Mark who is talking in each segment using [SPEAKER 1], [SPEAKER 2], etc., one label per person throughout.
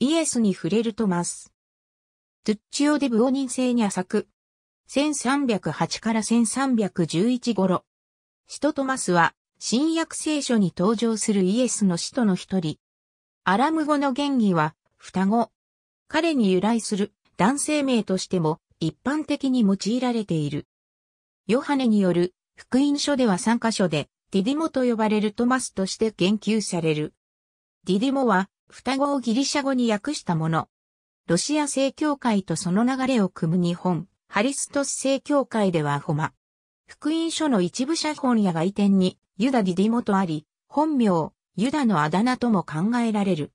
[SPEAKER 1] イエスに触れるトマス。トゥッチオ・デ・ブオ人生に浅く。1308から1311頃。使徒トマスは、新約聖書に登場するイエスの使徒の一人。アラム語の原義は、双子。彼に由来する男性名としても一般的に用いられている。ヨハネによる福音書では3箇所で、ティディモと呼ばれるトマスとして言及される。ディディモは、双子をギリシャ語に訳したもの。ロシア正教会とその流れを組む日本、ハリストス正教会ではホマ。福音書の一部写本や外典に、ユダ・ディディモとあり、本名、ユダのあだ名とも考えられる。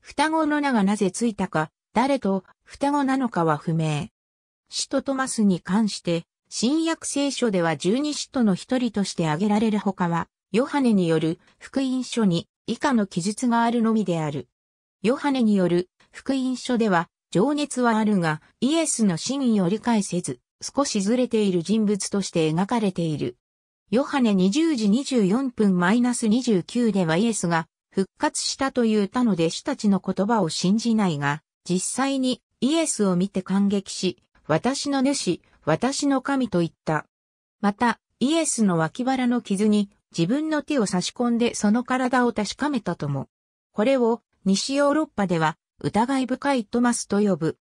[SPEAKER 1] 双子の名がなぜついたか、誰と双子なのかは不明。使徒トマスに関して、新約聖書では十二使徒の一人として挙げられるほかは、ヨハネによる福音書に以下の記述があるのみである。ヨハネによる福音書では、情熱はあるが、イエスの真意を理解せず、少しずれている人物として描かれている。ヨハネ20時24分 -29 ではイエスが復活したという他の弟子たちの言葉を信じないが、実際にイエスを見て感激し、私の主、私の神と言った。また、イエスの脇腹の傷に自分の手を差し込んでその体を確かめたとも。これを西ヨーロッパでは疑い深いトマスと呼ぶ。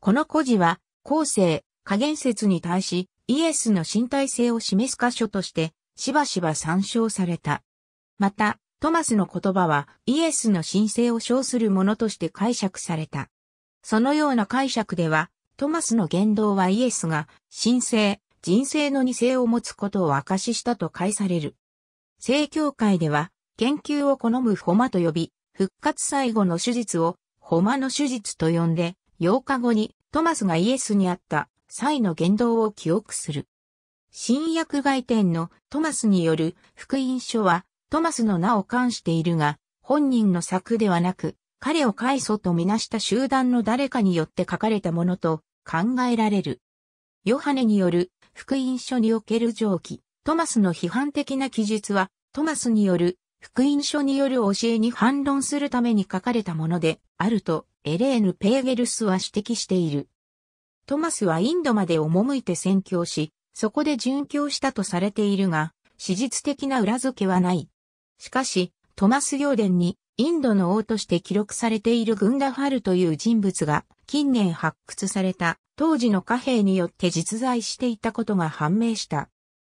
[SPEAKER 1] この故事は、後世、加減説に対し、イエスの身体性を示す箇所として、しばしば参照された。また、トマスの言葉は、イエスの神聖を称するものとして解釈された。そのような解釈では、トマスの言動はイエスが、神聖、人生の二性を持つことを証ししたと解される。正教会では、研究を好むホマと呼び、復活最後の手術を、ホマの手術と呼んで、8日後にトマスがイエスにあった際の言動を記憶する。新薬外典のトマスによる福音書は、トマスの名を冠しているが、本人の作ではなく、彼を開祖とみなした集団の誰かによって書かれたものと考えられる。ヨハネによる福音書における上記、トマスの批判的な記述は、トマスによる福音書による教えに反論するために書かれたものであるとエレーヌ・ペーゲルスは指摘している。トマスはインドまで赴いて宣教し、そこで殉教したとされているが、史実的な裏付けはない。しかし、トマス行伝にインドの王として記録されているグンダファルという人物が近年発掘された当時の貨幣によって実在していたことが判明した。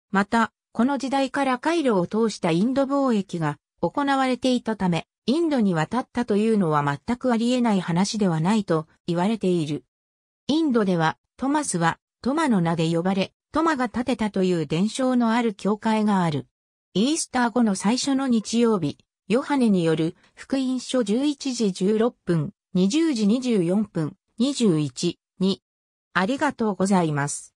[SPEAKER 1] また、この時代から回路を通したインド貿易が行われていたため、インドに渡ったというのは全くあり得ない話ではないと言われている。インドではトマスはトマの名で呼ばれ、トマが建てたという伝承のある教会がある。イースター後の最初の日曜日、ヨハネによる福音書11時16分、20時24分、21、2。ありがとうございます。